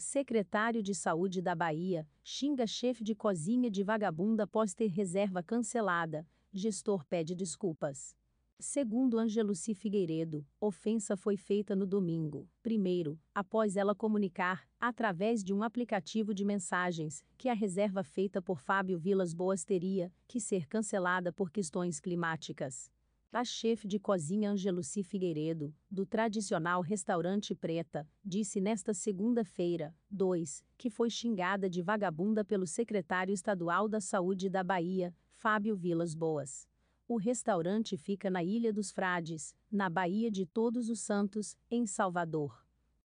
Secretário de Saúde da Bahia, xinga chefe de cozinha de vagabunda após ter reserva cancelada. Gestor pede desculpas. Segundo C. Figueiredo, ofensa foi feita no domingo, primeiro, após ela comunicar, através de um aplicativo de mensagens, que a reserva feita por Fábio Vilas Boas teria que ser cancelada por questões climáticas. A chefe de cozinha Angeluci Figueiredo, do tradicional restaurante Preta, disse nesta segunda-feira, 2, que foi xingada de vagabunda pelo secretário estadual da Saúde da Bahia, Fábio Vilas Boas. O restaurante fica na Ilha dos Frades, na Bahia de Todos os Santos, em Salvador.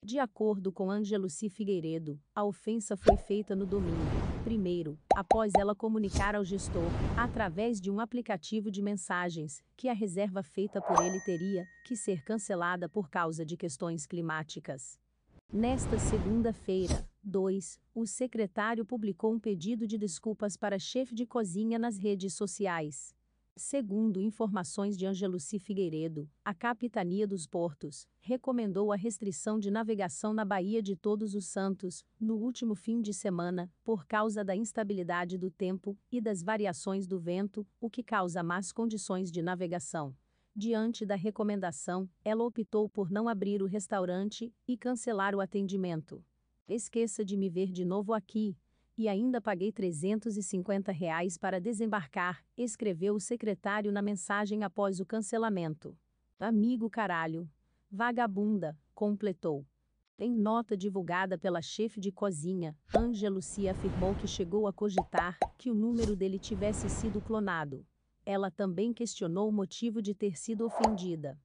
De acordo com C. Figueiredo, a ofensa foi feita no domingo, primeiro, após ela comunicar ao gestor, através de um aplicativo de mensagens, que a reserva feita por ele teria que ser cancelada por causa de questões climáticas. Nesta segunda-feira, 2, o secretário publicou um pedido de desculpas para chefe de cozinha nas redes sociais. Segundo informações de Angeluci Figueiredo, a Capitania dos Portos recomendou a restrição de navegação na Baía de Todos os Santos, no último fim de semana, por causa da instabilidade do tempo e das variações do vento, o que causa más condições de navegação. Diante da recomendação, ela optou por não abrir o restaurante e cancelar o atendimento. Esqueça de me ver de novo aqui, e ainda paguei 350 reais para desembarcar, escreveu o secretário na mensagem após o cancelamento. Amigo caralho. Vagabunda, completou. Em nota divulgada pela chefe de cozinha, Ângela Lucia afirmou que chegou a cogitar que o número dele tivesse sido clonado. Ela também questionou o motivo de ter sido ofendida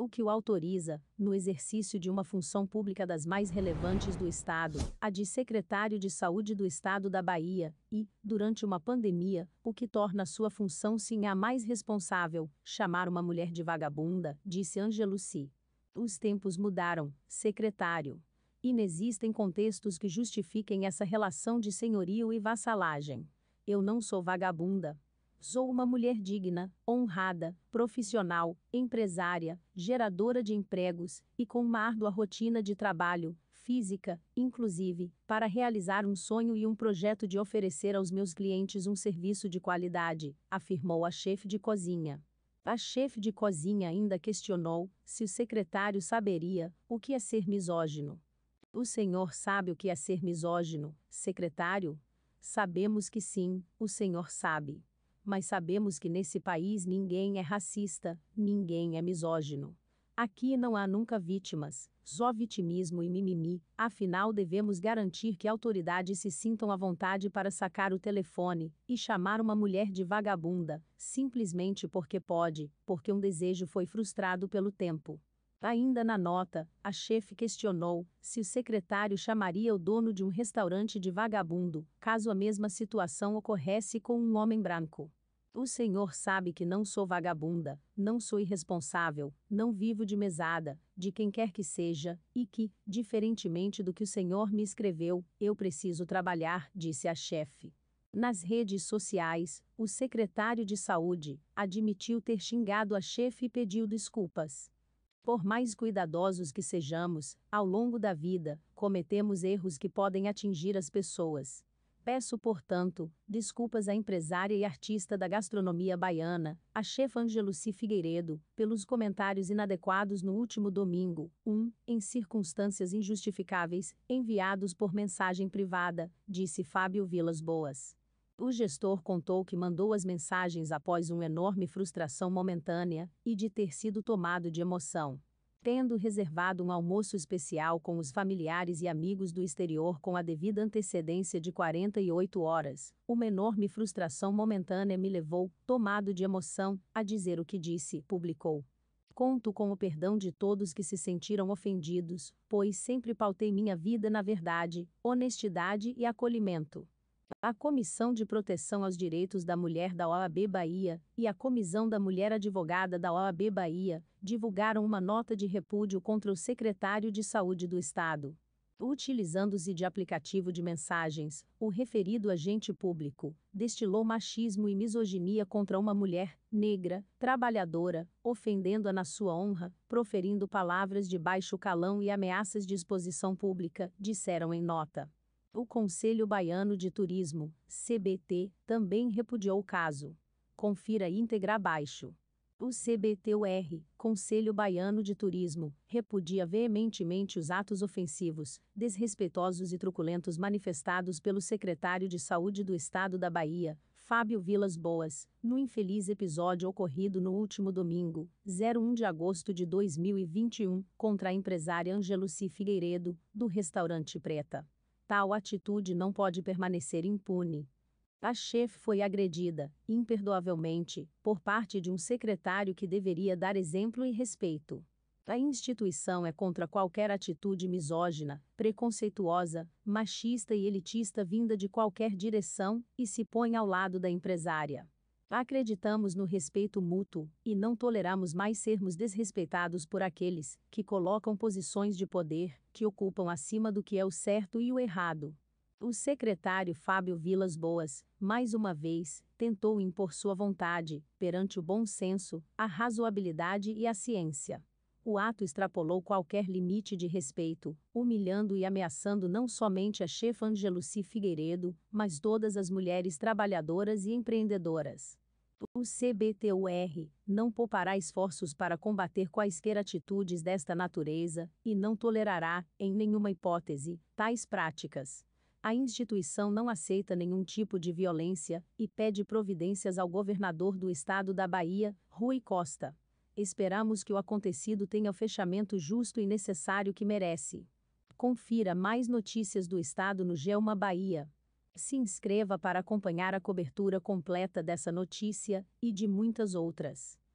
o que o autoriza, no exercício de uma função pública das mais relevantes do Estado, a de secretário de Saúde do Estado da Bahia, e, durante uma pandemia, o que torna sua função sim a mais responsável, chamar uma mulher de vagabunda, disse Angelucci. Os tempos mudaram, secretário. Inexistem contextos que justifiquem essa relação de senhorio e vassalagem. Eu não sou vagabunda, Sou uma mulher digna, honrada, profissional, empresária, geradora de empregos e com uma árdua rotina de trabalho, física, inclusive, para realizar um sonho e um projeto de oferecer aos meus clientes um serviço de qualidade, afirmou a chefe de cozinha. A chefe de cozinha ainda questionou se o secretário saberia o que é ser misógino. O senhor sabe o que é ser misógino, secretário? Sabemos que sim, o senhor sabe mas sabemos que nesse país ninguém é racista, ninguém é misógino. Aqui não há nunca vítimas, só vitimismo e mimimi, afinal devemos garantir que autoridades se sintam à vontade para sacar o telefone e chamar uma mulher de vagabunda, simplesmente porque pode, porque um desejo foi frustrado pelo tempo. Ainda na nota, a chefe questionou se o secretário chamaria o dono de um restaurante de vagabundo, caso a mesma situação ocorresse com um homem branco. O Senhor sabe que não sou vagabunda, não sou irresponsável, não vivo de mesada, de quem quer que seja, e que, diferentemente do que o Senhor me escreveu, eu preciso trabalhar, disse a chefe. Nas redes sociais, o secretário de saúde admitiu ter xingado a chefe e pediu desculpas. Por mais cuidadosos que sejamos, ao longo da vida, cometemos erros que podem atingir as pessoas. Peço, portanto, desculpas à empresária e artista da gastronomia baiana, a chefa Angeluci Figueiredo, pelos comentários inadequados no último domingo, um, em circunstâncias injustificáveis, enviados por mensagem privada, disse Fábio Vilas Boas. O gestor contou que mandou as mensagens após uma enorme frustração momentânea e de ter sido tomado de emoção tendo reservado um almoço especial com os familiares e amigos do exterior com a devida antecedência de 48 horas. Uma enorme frustração momentânea me levou, tomado de emoção, a dizer o que disse, publicou. Conto com o perdão de todos que se sentiram ofendidos, pois sempre pautei minha vida na verdade, honestidade e acolhimento. A Comissão de Proteção aos Direitos da Mulher da OAB Bahia e a Comissão da Mulher Advogada da OAB Bahia divulgaram uma nota de repúdio contra o secretário de Saúde do Estado. Utilizando-se de aplicativo de mensagens, o referido agente público destilou machismo e misoginia contra uma mulher negra, trabalhadora, ofendendo-a na sua honra, proferindo palavras de baixo calão e ameaças de exposição pública, disseram em nota. O Conselho Baiano de Turismo, CBT, também repudiou o caso. Confira íntegra abaixo. O CBTUR, Conselho Baiano de Turismo, repudia veementemente os atos ofensivos, desrespeitosos e truculentos manifestados pelo secretário de Saúde do Estado da Bahia, Fábio Vilas Boas, no infeliz episódio ocorrido no último domingo, 01 de agosto de 2021, contra a empresária Angeluci Figueiredo, do restaurante Preta. Tal atitude não pode permanecer impune a chefe foi agredida, imperdoavelmente, por parte de um secretário que deveria dar exemplo e respeito. A instituição é contra qualquer atitude misógina, preconceituosa, machista e elitista vinda de qualquer direção e se põe ao lado da empresária. Acreditamos no respeito mútuo e não toleramos mais sermos desrespeitados por aqueles que colocam posições de poder, que ocupam acima do que é o certo e o errado. O secretário Fábio Vilas Boas, mais uma vez, tentou impor sua vontade, perante o bom senso, a razoabilidade e a ciência. O ato extrapolou qualquer limite de respeito, humilhando e ameaçando não somente a chefa Angeluci Figueiredo, mas todas as mulheres trabalhadoras e empreendedoras. O CBTUR não poupará esforços para combater quaisquer atitudes desta natureza e não tolerará, em nenhuma hipótese, tais práticas. A instituição não aceita nenhum tipo de violência e pede providências ao governador do estado da Bahia, Rui Costa. Esperamos que o acontecido tenha o fechamento justo e necessário que merece. Confira mais notícias do estado no Gelma Bahia. Se inscreva para acompanhar a cobertura completa dessa notícia e de muitas outras.